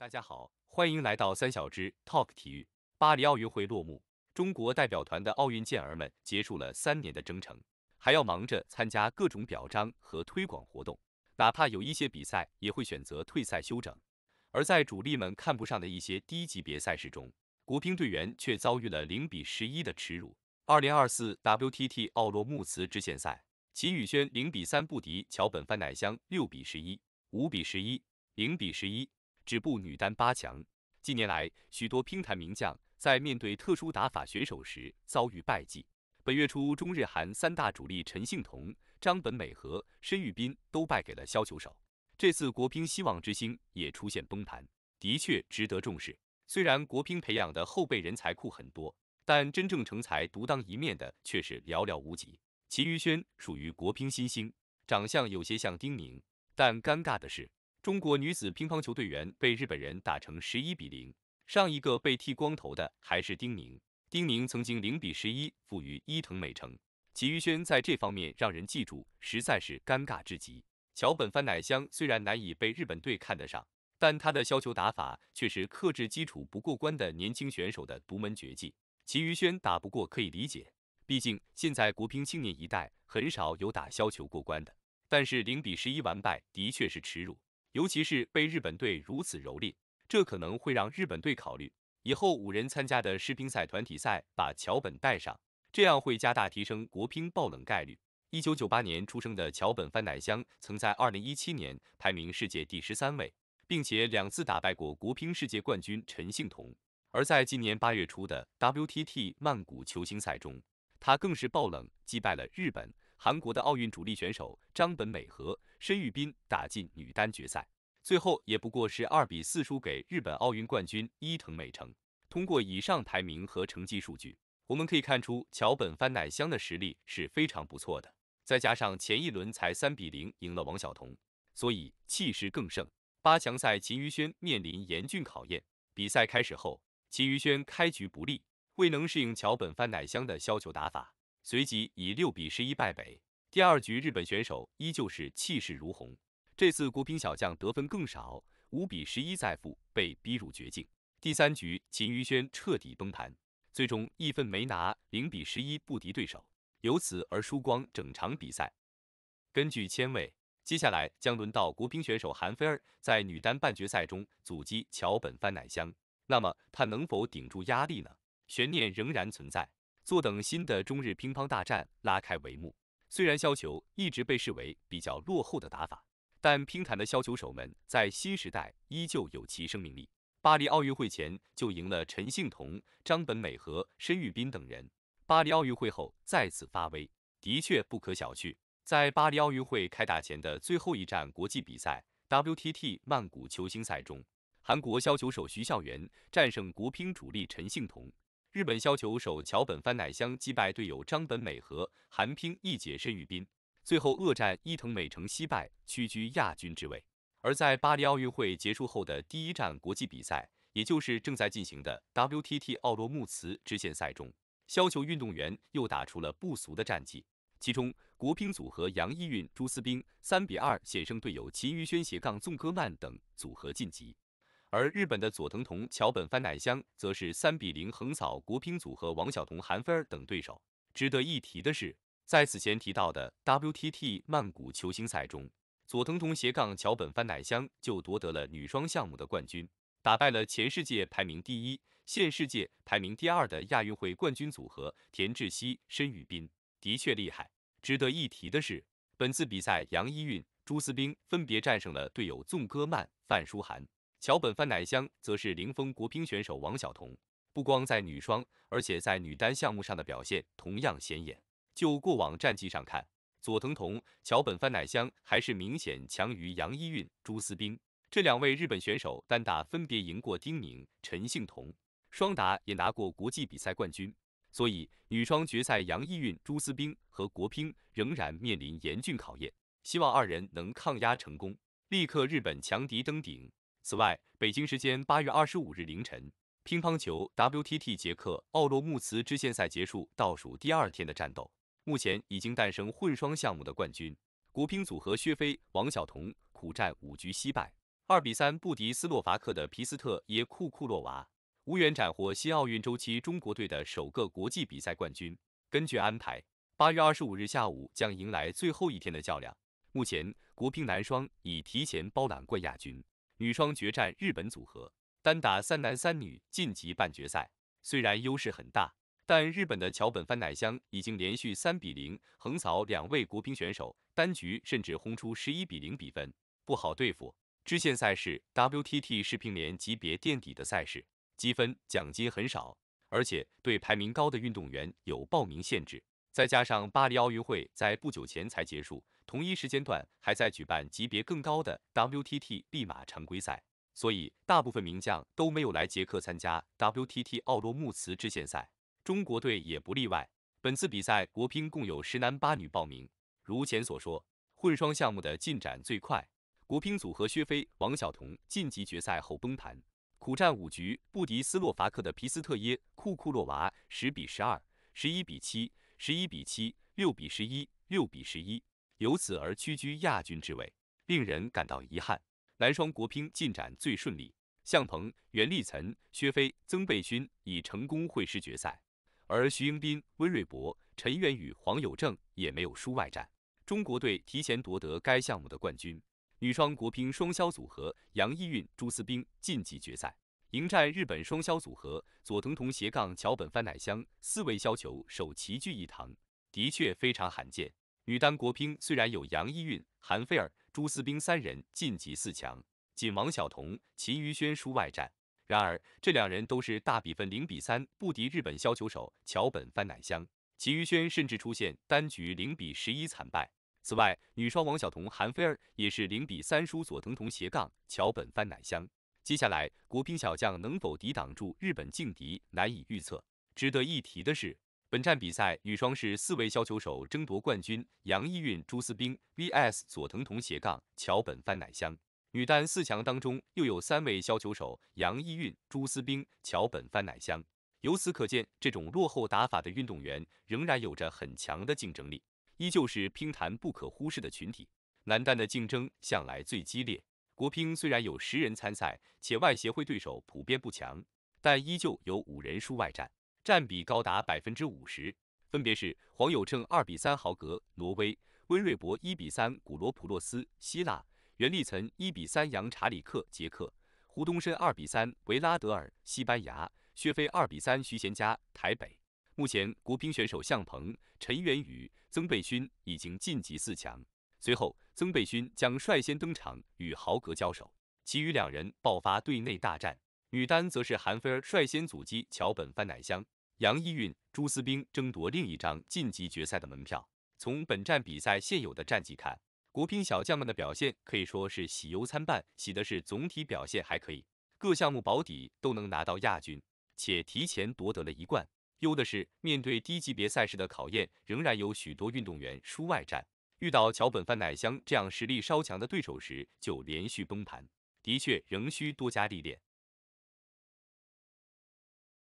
大家好，欢迎来到三小只 Talk 体育。巴黎奥运会落幕，中国代表团的奥运健儿们结束了三年的征程，还要忙着参加各种表彰和推广活动，哪怕有一些比赛也会选择退赛休整。而在主力们看不上的一些低级别赛事中，国乒队员却遭遇了零比十一的耻辱。二零二四 WTT 奥洛木茨支线赛，秦宇轩零比三不敌桥本帆乃香，六比十一，五比十一，零比十一。止步女单八强。近年来，许多乒坛名将在面对特殊打法选手时遭遇败绩。本月初，中日韩三大主力陈幸同、张本美和、申裕斌都败给了削球手。这次国乒希望之星也出现崩盘，的确值得重视。虽然国乒培养的后备人才库很多，但真正成才独当一面的却是寥寥无几。齐昱轩属于国乒新星，长相有些像丁宁，但尴尬的是。中国女子乒乓球队员被日本人打成十一比零，上一个被剃光头的还是丁宁。丁宁曾经零比十一负于伊藤美诚，齐玉轩在这方面让人记住，实在是尴尬至极。桥本帆乃香虽然难以被日本队看得上，但他的削球打法却是克制基础不过关的年轻选手的独门绝技。齐玉轩打不过可以理解，毕竟现在国乒青年一代很少有打削球过关的，但是零比十一完败的确是耻辱。尤其是被日本队如此蹂躏，这可能会让日本队考虑以后五人参加的世乒赛团体赛把桥本带上，这样会加大提升国乒爆冷概率。一九九八年出生的桥本帆乃香，曾在二零一七年排名世界第十三位，并且两次打败过国乒世界冠军陈幸同。而在今年八月初的 WTT 曼谷球星赛中，他更是爆冷击败了日本。韩国的奥运主力选手张本美和申裕斌打进女单决赛，最后也不过是二比四输给日本奥运冠军伊藤美诚。通过以上排名和成绩数据，我们可以看出桥本帆乃香的实力是非常不错的，再加上前一轮才三比零赢了王晓彤，所以气势更盛。八强赛秦于轩面临严峻考验，比赛开始后，秦于轩开局不利，未能适应桥本帆乃香的削球打法。随即以六比十一败北。第二局，日本选手依旧是气势如虹，这次国乒小将得分更少，五比十一再负，被逼入绝境。第三局，秦宇轩彻底崩盘，最终一分没拿，零比十一不敌对手，由此而输光整场比赛。根据签位，接下来将轮到国乒选手韩菲儿在女单半决赛中阻击桥本帆乃香，那么她能否顶住压力呢？悬念仍然存在。坐等新的中日乒乓大战拉开帷幕。虽然削球一直被视为比较落后的打法，但乒坛的削球手们在新时代依旧有其生命力。巴黎奥运会前就赢了陈幸同、张本美和、申裕斌等人，巴黎奥运会后再次发威，的确不可小觑。在巴黎奥运会开打前的最后一站国际比赛 WTT 曼谷球星赛中，韩国削球手徐孝元战胜国乒主力陈幸同。日本削球手桥本帆乃香击败队友张本美和、韩乒一姐申裕斌，最后恶战伊藤美诚惜败，屈居亚军之位。而在巴黎奥运会结束后的第一站国际比赛，也就是正在进行的 WTT 奥罗木茨支线赛中，削球运动员又打出了不俗的战绩。其中，国乒组合杨毅运朱思冰三比二险胜队友秦于轩、斜杠纵歌曼等组合晋级。而日本的佐藤桐、桥本帆乃香则是三比零横扫国乒组合王晓彤、韩菲儿等对手。值得一提的是，在此前提到的 WTT 曼谷球星赛中，佐藤桐斜杠桥本帆乃香就夺得了女双项目的冠军，打败了前世界排名第一、现世界排名第二的亚运会冠军组合田志希、申裕斌，的确厉害。值得一提的是，本次比赛，杨一韵、朱思冰分别战胜了队友纵歌曼、范舒涵。桥本帆乃香则是零封国乒选手王晓彤，不光在女双，而且在女单项目上的表现同样显眼。就过往战绩上看，佐藤桐、桥本帆乃香还是明显强于杨一韵、朱思冰这两位日本选手。单打分别赢过丁宁、陈幸同，双打也拿过国际比赛冠军。所以女双决赛，杨一韵、朱思冰和国乒仍然面临严峻考验，希望二人能抗压成功，立刻日本强敌登顶。此外，北京时间八月二十五日凌晨，乒乓球 WTT 捷克奥洛穆茨支线赛结束倒数第二天的战斗，目前已经诞生混双项目的冠军。国乒组合薛飞王晓彤苦战五局惜败，二比三不敌斯洛伐克的皮斯特耶库库洛娃，无缘斩获新奥运周期中国队的首个国际比赛冠军。根据安排，八月二十五日下午将迎来最后一天的较量。目前，国乒男双已提前包揽冠亚军。女双决战日本组合，单打三男三女晋级半决赛。虽然优势很大，但日本的桥本帆乃香已经连续三比零横扫两位国乒选手，单局甚至轰出十一比零比分，不好对付。支线赛事 WTT 世乒联级别垫底的赛事，积分奖金很少，而且对排名高的运动员有报名限制，再加上巴黎奥运会在不久前才结束。同一时间段还在举办级别更高的 WTT 立马常规赛，所以大部分名将都没有来捷克参加 WTT 奥洛穆茨支线赛，中国队也不例外。本次比赛国乒共有十男八女报名。如前所说，混双项目的进展最快，国乒组合薛飞王晓彤晋级决赛后崩盘，苦战五局不敌斯洛伐克的皮斯特耶库库洛娃，十比十二，十一比七，十一比七，六比十一，六比十一。由此而屈居亚军之位，令人感到遗憾。男双国乒进展最顺利，向鹏、袁励岑、薛飞、曾蓓勋已成功会师决赛，而徐迎宾、温瑞博、陈垣宇、黄有正也没有输外战。中国队提前夺得该项目的冠军。女双国乒双削组合杨毅韵、朱思冰晋级决赛，迎战日本双削组合佐藤瞳斜杠桥本帆乃香。四位削球手齐聚一堂，的确非常罕见。女单国乒虽然有杨一韵、韩菲儿、朱思冰三人晋级四强，仅王晓彤、秦于轩输外战。然而这两人都是大比分零比三不敌日本削球手桥本帆乃香，秦于轩甚至出现单局零比十一惨败。此外，女双王晓彤、韩菲儿也是零比三输佐藤桐斜杠桥本帆乃香。接下来，国乒小将能否抵挡住日本劲敌，难以预测。值得一提的是。本站比赛女双是四位削球手争夺冠军，杨一韵、朱思冰 vs 佐藤桐斜杠桥本帆乃香。女单四强当中又有三位削球手，杨一韵、朱思冰、桥本帆乃香。由此可见，这种落后打法的运动员仍然有着很强的竞争力，依旧是乒坛不可忽视的群体。男单的竞争向来最激烈，国乒虽然有十人参赛，且外协会对手普遍不强，但依旧有五人输外战。占比高达百分之五十，分别是黄有正二比三豪格挪威、温瑞博一比三古罗普洛斯希腊、袁励岑一比三杨查里克捷克、胡东升二比三维拉德尔西班牙、薛飞二比三徐贤佳台北。目前国乒选手向鹏、陈垣宇、曾蓓勋已经晋级四强，随后曾蓓勋将率先登场与豪格交手，其余两人爆发队内大战。女单则是韩菲儿率先阻击桥本帆乃香。杨一运、朱思兵争夺另一张晋级决赛的门票。从本站比赛现有的战绩看，国乒小将们的表现可以说是喜忧参半。喜的是总体表现还可以，各项目保底都能拿到亚军，且提前夺得了一冠；忧的是面对低级别赛事的考验，仍然有许多运动员输外战，遇到桥本范乃香这样实力稍强的对手时就连续崩盘，的确仍需多加历练。